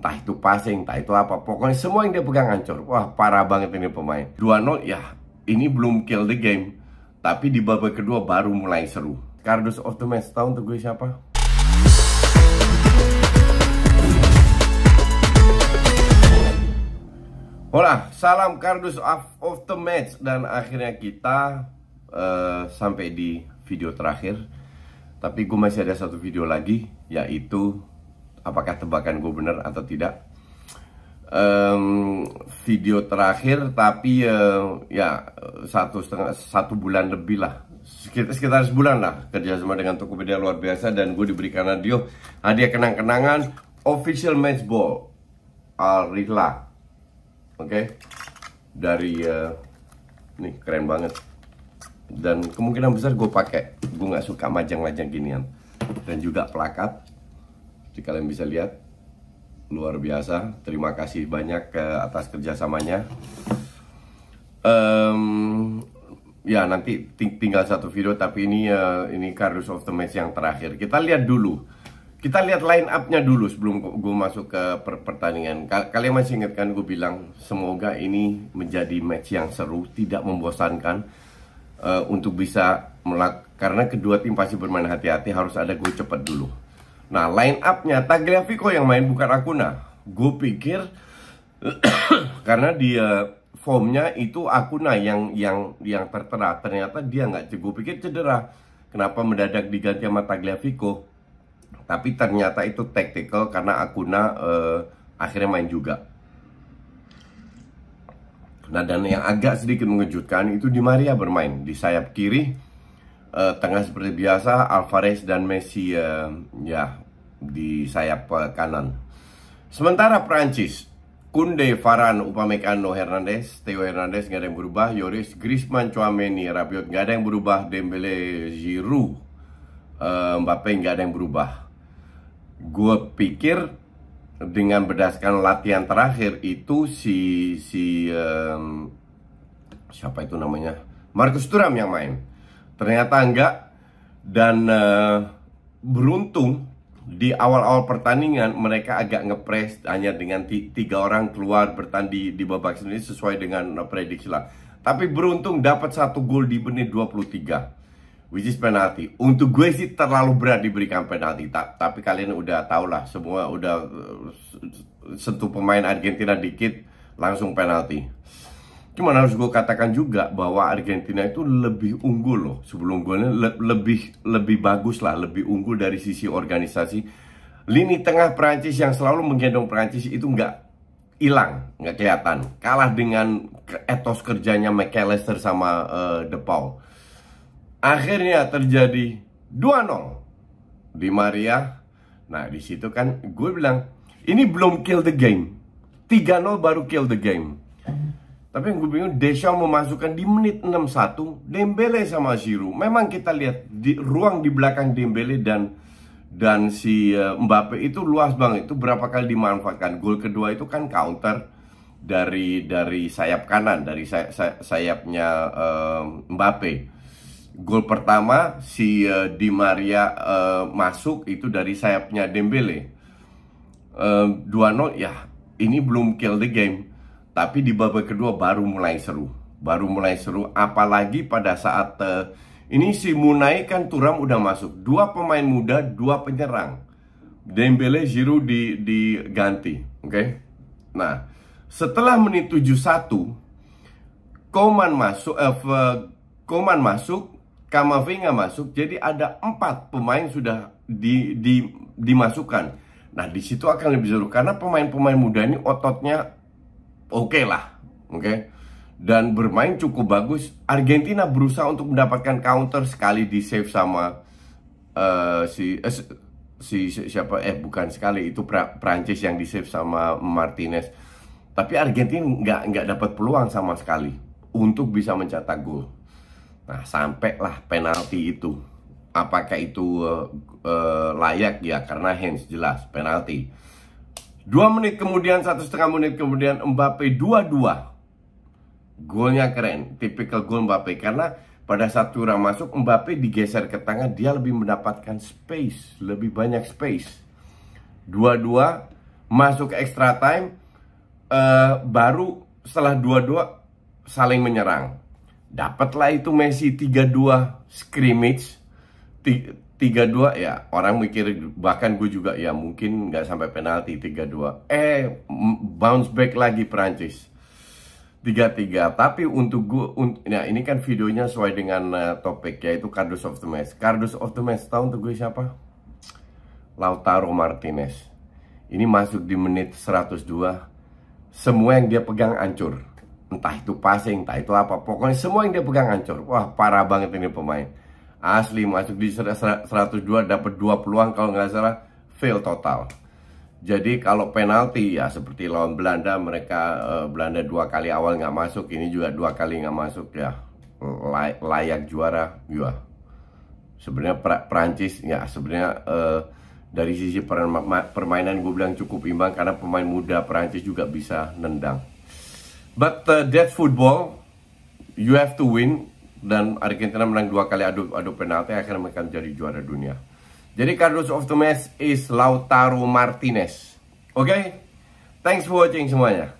entah itu passing, entah itu apa. Pokoknya semua yang dia pegang hancur. Wah, parah banget ini pemain. 2-0 ya, ini belum kill the game. Tapi di babak kedua baru mulai seru. Cardus of the match tahun untuk gue siapa? Hola, salam Cardus of, of the match dan akhirnya kita uh, sampai di video terakhir. Tapi gue masih ada satu video lagi yaitu apakah tebakan gue bener atau tidak um, video terakhir tapi uh, ya satu setengah satu bulan lebih lah sekitar, sekitar sebulan lah kerja sama dengan Tokopedia luar biasa dan gue diberikan radio hadiah kenang-kenangan official match ball Alrila oke okay? dari uh, nih keren banget dan kemungkinan besar gue pakai gue nggak suka majang-majang ginian dan juga plakat jadi kalian bisa lihat luar biasa. Terima kasih banyak ke atas kerjasamanya. Um, ya nanti tinggal satu video tapi ini uh, ini kardus of the Match yang terakhir. Kita lihat dulu. Kita lihat line up-nya dulu sebelum gue masuk ke per pertandingan. kalian masih ingat kan gue bilang semoga ini menjadi match yang seru, tidak membosankan uh, untuk bisa melak karena kedua tim pasti bermain hati-hati harus ada gue cepet dulu. Nah line up upnya Tagliafico yang main bukan aku nah Gue pikir karena dia formnya itu aku nah yang yang yang tertera ternyata dia nggak cukup pikir cedera kenapa mendadak diganti sama Tagliafico tapi ternyata itu tactical karena aku eh, akhirnya main juga Nah dan yang agak sedikit mengejutkan itu di Maria bermain di sayap kiri uh, tengah seperti biasa Alvarez dan Messi uh, ya di sayap uh, kanan. Sementara Prancis, Kunde, Varane, Upamecano, Hernandez, Theo Hernandez nggak ada yang berubah, Yoris, Griezmann, Chouameni, Rabiot nggak ada yang berubah, Dembele, Giroud, uh, Mbappe nggak ada yang berubah. Gue pikir dengan berdasarkan latihan terakhir itu si si um, siapa itu namanya Marcus Turam yang main ternyata enggak dan uh, beruntung di awal-awal pertandingan mereka agak ngepres hanya dengan tiga orang keluar bertanding di babak sendiri sesuai dengan eh, prediksi lah. Tapi beruntung dapat satu gol di menit 23 which is penalti. Untuk gue sih terlalu berat diberikan penalti. Ta tapi kalian udah tau lah semua udah eh, sentuh pemain Argentina dikit langsung penalti. Cuman harus gue katakan juga bahwa Argentina itu lebih unggul loh sebelum golnya le lebih lebih bagus lah, lebih unggul dari sisi organisasi. Lini tengah Perancis yang selalu menggendong Perancis itu nggak hilang, nggak kelihatan. Kalah dengan etos kerjanya McAllister sama uh, De Paul. Akhirnya terjadi 2-0 di Maria. Nah, di situ kan gue bilang ini belum kill the game. 3-0 baru kill the game tapi yang gue bingung Deschamps memasukkan di menit 61 Dembele sama Giroud. Memang kita lihat di ruang di belakang Dembele dan dan si eh, Mbappe itu luas banget. Itu berapa kali dimanfaatkan. Gol kedua itu kan counter dari dari sayap kanan dari say, say, sayapnya uh, Mbappe. Gol pertama si uh, Di Maria uh, masuk itu dari sayapnya Dembele. Uh, 2-0 ya ini belum kill the game tapi di babak kedua baru mulai seru. Baru mulai seru apalagi pada saat uh, ini si Munai kan Turam udah masuk. Dua pemain muda, dua penyerang. Dembele Giroud di diganti, oke? Okay? Nah, setelah menit 71 Koman masuk eh, Koman masuk, Kamavinga masuk. Jadi ada empat pemain sudah di, di dimasukkan. Nah, di situ akan lebih seru karena pemain-pemain muda ini ototnya oke okay lah, oke. Okay? Dan bermain cukup bagus. Argentina berusaha untuk mendapatkan counter sekali di save sama uh, si eh, si siapa eh bukan sekali itu pra, Prancis yang di save sama Martinez. Tapi Argentina nggak nggak dapat peluang sama sekali untuk bisa mencetak gol. Nah sampailah penalti itu. Apakah itu uh, uh, layak ya karena hands jelas penalti Dua menit kemudian, satu setengah menit kemudian Mbappe 2-2 Golnya keren, tipikal gol Mbappe Karena pada saat Turam masuk, Mbappe digeser ke tangan Dia lebih mendapatkan space, lebih banyak space 2-2 Masuk extra time uh, Baru setelah 2-2 saling menyerang Dapatlah itu Messi 3-2 scrimmage tiga dua ya orang mikir bahkan gue juga ya mungkin nggak sampai penalti tiga dua eh bounce back lagi perancis tiga tiga tapi untuk gue un nah ini kan videonya sesuai dengan uh, topik yaitu Cardus of the Match Cardus of the Match tahu untuk gue siapa Lautaro Martinez ini masuk di menit 102 semua yang dia pegang hancur entah itu passing entah itu apa pokoknya semua yang dia pegang hancur wah parah banget ini pemain asli masuk di 102 dapat dua peluang kalau nggak salah fail total jadi kalau penalti ya seperti lawan Belanda mereka uh, Belanda dua kali awal nggak masuk ini juga dua kali nggak masuk ya lay layak juara juga. sebenarnya pra Prancis ya sebenarnya uh, dari sisi permainan gue bilang cukup imbang karena pemain muda Prancis juga bisa nendang but uh, eh, that football you have to win dan Argentina menang dua kali adu adu penalti akhirnya mereka menjadi juara dunia. Jadi Carlos of the match is Lautaro Martinez. Oke, okay? thanks for watching semuanya.